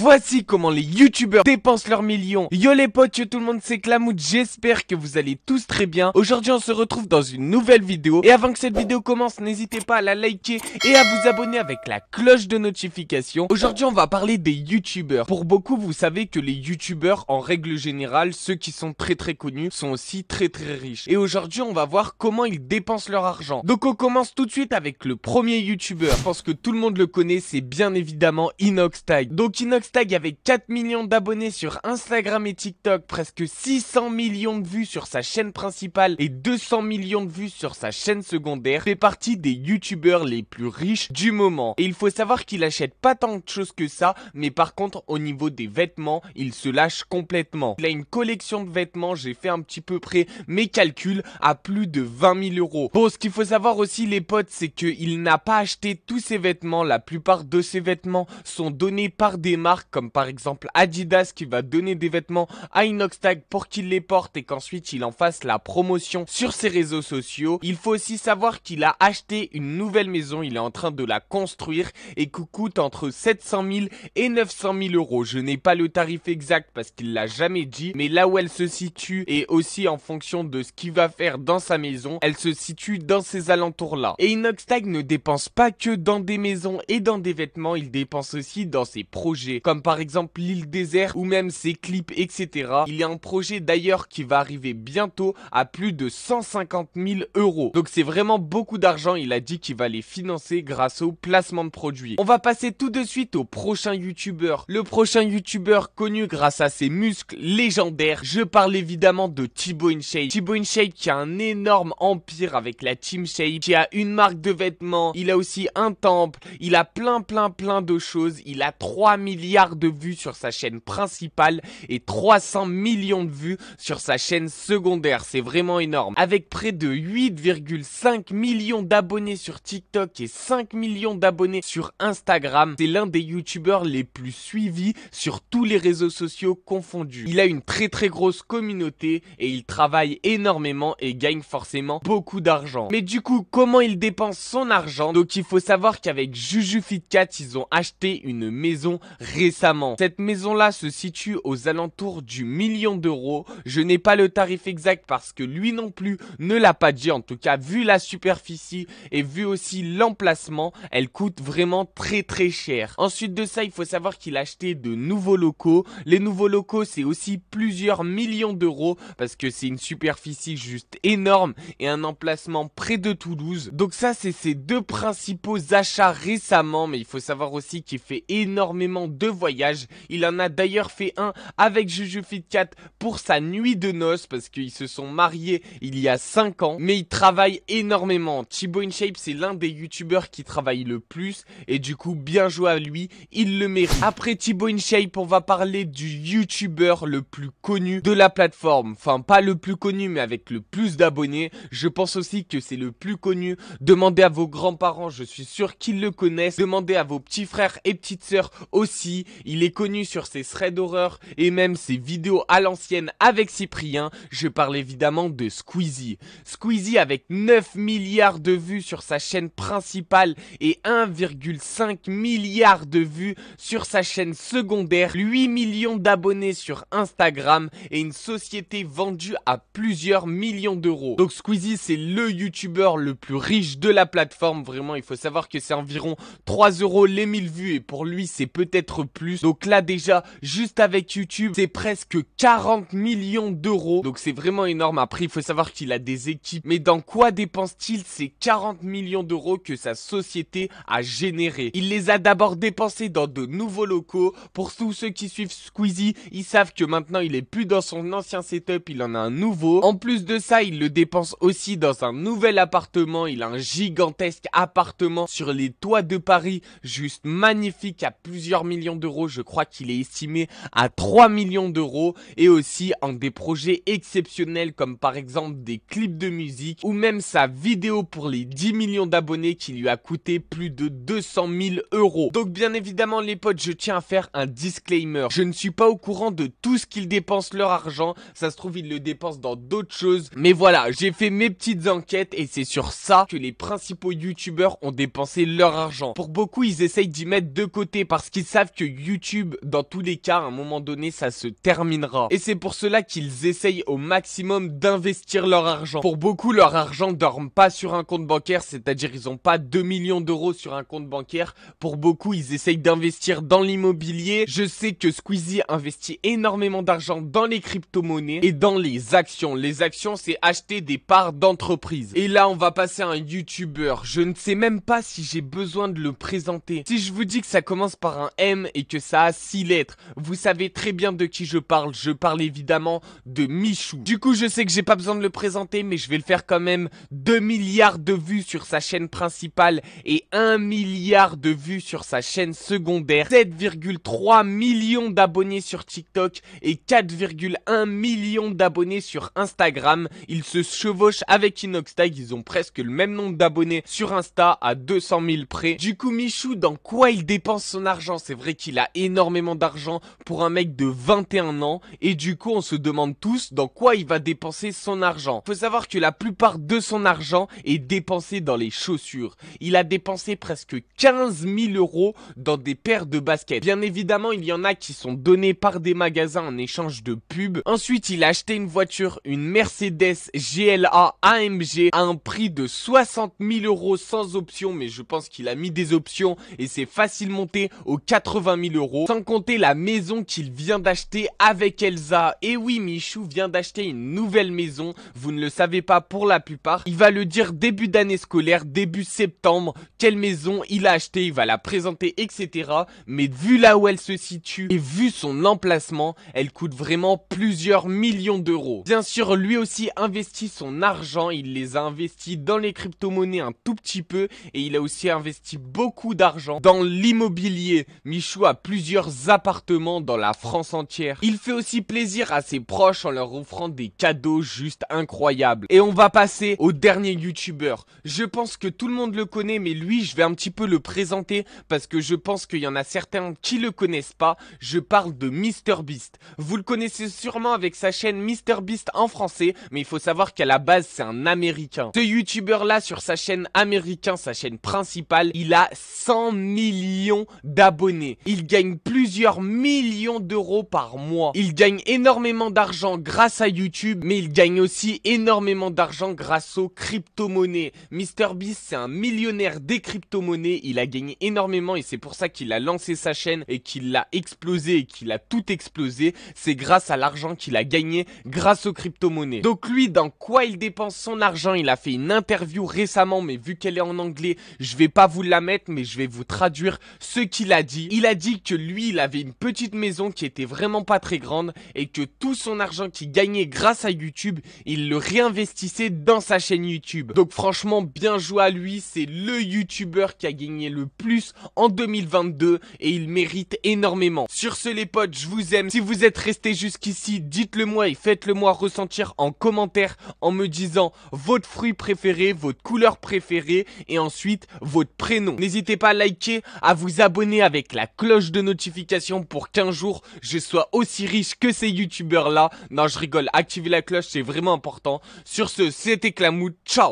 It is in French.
Voici comment les youtubeurs dépensent leurs millions. Yo les potes, yo tout le monde, c'est j'espère que vous allez tous très bien. Aujourd'hui on se retrouve dans une nouvelle vidéo. Et avant que cette vidéo commence, n'hésitez pas à la liker et à vous abonner avec la cloche de notification. Aujourd'hui on va parler des youtubeurs. Pour beaucoup, vous savez que les youtubeurs, en règle générale, ceux qui sont très très connus, sont aussi très très riches. Et aujourd'hui on va voir comment ils dépensent leur argent. Donc on commence tout de suite avec le premier youtubeur. Je pense que tout le monde le connaît, c'est bien évidemment Inox Donc Inox Tag avec 4 millions d'abonnés sur Instagram et TikTok, presque 600 millions de vues sur sa chaîne principale et 200 millions de vues sur sa chaîne secondaire, fait partie des youtubeurs les plus riches du moment. Et il faut savoir qu'il achète pas tant de choses que ça, mais par contre au niveau des vêtements, il se lâche complètement. Il a une collection de vêtements, j'ai fait un petit peu près mes calculs, à plus de 20 000 euros. Bon, ce qu'il faut savoir aussi les potes, c'est qu'il n'a pas acheté tous ses vêtements, la plupart de ses vêtements sont donnés par des marques comme par exemple Adidas qui va donner des vêtements à Inoxtag pour qu'il les porte et qu'ensuite il en fasse la promotion sur ses réseaux sociaux. Il faut aussi savoir qu'il a acheté une nouvelle maison, il est en train de la construire et qui coûte entre 700 000 et 900 000 euros. Je n'ai pas le tarif exact parce qu'il l'a jamais dit, mais là où elle se situe et aussi en fonction de ce qu'il va faire dans sa maison, elle se situe dans ces alentours-là. Et Inoxtag ne dépense pas que dans des maisons et dans des vêtements, il dépense aussi dans ses projets comme par exemple l'île désert ou même ses clips, etc. Il y a un projet d'ailleurs qui va arriver bientôt à plus de 150 000 euros. Donc c'est vraiment beaucoup d'argent, il a dit qu'il va les financer grâce au placement de produits. On va passer tout de suite au prochain youtubeur. Le prochain youtubeur connu grâce à ses muscles légendaires, je parle évidemment de Thibaut InShape. Thibaut InShape qui a un énorme empire avec la Team Shape, qui a une marque de vêtements, il a aussi un temple, il a plein plein plein de choses, il a 3 milliards de vues sur sa chaîne principale et 300 millions de vues sur sa chaîne secondaire. C'est vraiment énorme. Avec près de 8,5 millions d'abonnés sur TikTok et 5 millions d'abonnés sur Instagram, c'est l'un des youtubeurs les plus suivis sur tous les réseaux sociaux confondus. Il a une très très grosse communauté et il travaille énormément et gagne forcément beaucoup d'argent. Mais du coup, comment il dépense son argent Donc il faut savoir qu'avec Juju Fitcat, ils ont acheté une maison réelle récemment. Cette maison-là se situe aux alentours du million d'euros. Je n'ai pas le tarif exact parce que lui non plus ne l'a pas dit. En tout cas, vu la superficie et vu aussi l'emplacement, elle coûte vraiment très très cher. Ensuite de ça, il faut savoir qu'il a acheté de nouveaux locaux. Les nouveaux locaux, c'est aussi plusieurs millions d'euros parce que c'est une superficie juste énorme et un emplacement près de Toulouse. Donc ça, c'est ses deux principaux achats récemment. Mais il faut savoir aussi qu'il fait énormément de voyage. Il en a d'ailleurs fait un avec Juju 4 pour sa nuit de noces parce qu'ils se sont mariés il y a 5 ans. Mais il travaille énormément. Chibo InShape, c'est l'un des youtubeurs qui travaille le plus et du coup, bien joué à lui, il le mérite. Après Chibo InShape, on va parler du youtubeur le plus connu de la plateforme. Enfin, pas le plus connu, mais avec le plus d'abonnés. Je pense aussi que c'est le plus connu. Demandez à vos grands-parents, je suis sûr qu'ils le connaissent. Demandez à vos petits frères et petites sœurs aussi il est connu sur ses threads d'horreur et même ses vidéos à l'ancienne avec Cyprien, je parle évidemment de Squeezie. Squeezie avec 9 milliards de vues sur sa chaîne principale et 1,5 milliard de vues sur sa chaîne secondaire, 8 millions d'abonnés sur Instagram et une société vendue à plusieurs millions d'euros. Donc Squeezie c'est le youtubeur le plus riche de la plateforme, vraiment il faut savoir que c'est environ 3 euros les 1000 vues et pour lui c'est peut-être plus. Donc là déjà, juste avec YouTube, c'est presque 40 millions d'euros. Donc c'est vraiment énorme. Après, il faut savoir qu'il a des équipes. Mais dans quoi dépense-t-il ces 40 millions d'euros que sa société a généré Il les a d'abord dépensés dans de nouveaux locaux. Pour tous ceux qui suivent Squeezie, ils savent que maintenant il est plus dans son ancien setup, il en a un nouveau. En plus de ça, il le dépense aussi dans un nouvel appartement. Il a un gigantesque appartement sur les toits de Paris, juste magnifique à plusieurs millions d'euros, je crois qu'il est estimé à 3 millions d'euros et aussi en des projets exceptionnels comme par exemple des clips de musique ou même sa vidéo pour les 10 millions d'abonnés qui lui a coûté plus de 200 000 euros. Donc bien évidemment les potes, je tiens à faire un disclaimer. Je ne suis pas au courant de tout ce qu'ils dépensent leur argent, ça se trouve ils le dépensent dans d'autres choses. Mais voilà, j'ai fait mes petites enquêtes et c'est sur ça que les principaux youtubeurs ont dépensé leur argent. Pour beaucoup, ils essayent d'y mettre de côté parce qu'ils savent que YouTube, dans tous les cas, à un moment donné, ça se terminera. Et c'est pour cela qu'ils essayent au maximum d'investir leur argent. Pour beaucoup, leur argent ne dorme pas sur un compte bancaire, c'est-à-dire ils n'ont pas 2 millions d'euros sur un compte bancaire. Pour beaucoup, ils essayent d'investir dans l'immobilier. Je sais que Squeezie investit énormément d'argent dans les crypto-monnaies et dans les actions. Les actions, c'est acheter des parts d'entreprise. Et là, on va passer à un YouTuber. Je ne sais même pas si j'ai besoin de le présenter. Si je vous dis que ça commence par un M et que ça a 6 lettres. Vous savez très bien de qui je parle, je parle évidemment de Michou. Du coup, je sais que j'ai pas besoin de le présenter, mais je vais le faire quand même. 2 milliards de vues sur sa chaîne principale et 1 milliard de vues sur sa chaîne secondaire. 7,3 millions d'abonnés sur TikTok et 4,1 millions d'abonnés sur Instagram. Ils se chevauchent avec Inoxtag, ils ont presque le même nombre d'abonnés sur Insta à 200 000 près. Du coup, Michou, dans quoi il dépense son argent C'est vrai qu'il il a énormément d'argent pour un mec de 21 ans et du coup on se demande tous dans quoi il va dépenser son argent. Faut savoir que la plupart de son argent est dépensé dans les chaussures. Il a dépensé presque 15 000 euros dans des paires de baskets. Bien évidemment il y en a qui sont donnés par des magasins en échange de pubs. Ensuite il a acheté une voiture, une Mercedes GLA AMG à un prix de 60 000 euros sans option mais je pense qu'il a mis des options et c'est facile monté aux 80 euros, sans compter la maison qu'il vient d'acheter avec Elsa. Et oui, Michou vient d'acheter une nouvelle maison, vous ne le savez pas pour la plupart. Il va le dire début d'année scolaire, début septembre, quelle maison il a acheté, il va la présenter, etc. Mais vu là où elle se situe et vu son emplacement, elle coûte vraiment plusieurs millions d'euros. Bien sûr, lui aussi investit son argent, il les a investis dans les crypto-monnaies un tout petit peu et il a aussi investi beaucoup d'argent dans l'immobilier. Michou a plusieurs appartements dans la France entière. Il fait aussi plaisir à ses proches en leur offrant des cadeaux juste incroyables. Et on va passer au dernier youtubeur. Je pense que tout le monde le connaît, mais lui, je vais un petit peu le présenter parce que je pense qu'il y en a certains qui le connaissent pas. Je parle de MrBeast. Vous le connaissez sûrement avec sa chaîne MrBeast en français, mais il faut savoir qu'à la base, c'est un américain. Ce youtubeur là, sur sa chaîne américain, sa chaîne principale, il a 100 millions d'abonnés il gagne plusieurs millions d'euros par mois. Il gagne énormément d'argent grâce à YouTube, mais il gagne aussi énormément d'argent grâce aux crypto-monnaies. MrBeast, c'est un millionnaire des crypto-monnaies, il a gagné énormément et c'est pour ça qu'il a lancé sa chaîne et qu'il l'a explosé et qu'il a tout explosé. C'est grâce à l'argent qu'il a gagné grâce aux crypto-monnaies. Donc lui, dans quoi il dépense son argent Il a fait une interview récemment, mais vu qu'elle est en anglais, je vais pas vous la mettre, mais je vais vous traduire ce qu'il a dit. Il a dit que lui, il avait une petite maison qui était vraiment pas très grande et que tout son argent qu'il gagnait grâce à YouTube, il le réinvestissait dans sa chaîne YouTube. Donc franchement, bien joué à lui, c'est le youtubeur qui a gagné le plus en 2022 et il mérite énormément. Sur ce les potes, je vous aime. Si vous êtes resté jusqu'ici, dites-le moi et faites-le moi ressentir en commentaire en me disant votre fruit préféré, votre couleur préférée et ensuite votre prénom. N'hésitez pas à liker, à vous abonner avec la cloche de notification pour qu'un jour je sois aussi riche que ces youtubeurs là. Non, je rigole, activez la cloche, c'est vraiment important. Sur ce, c'était Clamou, ciao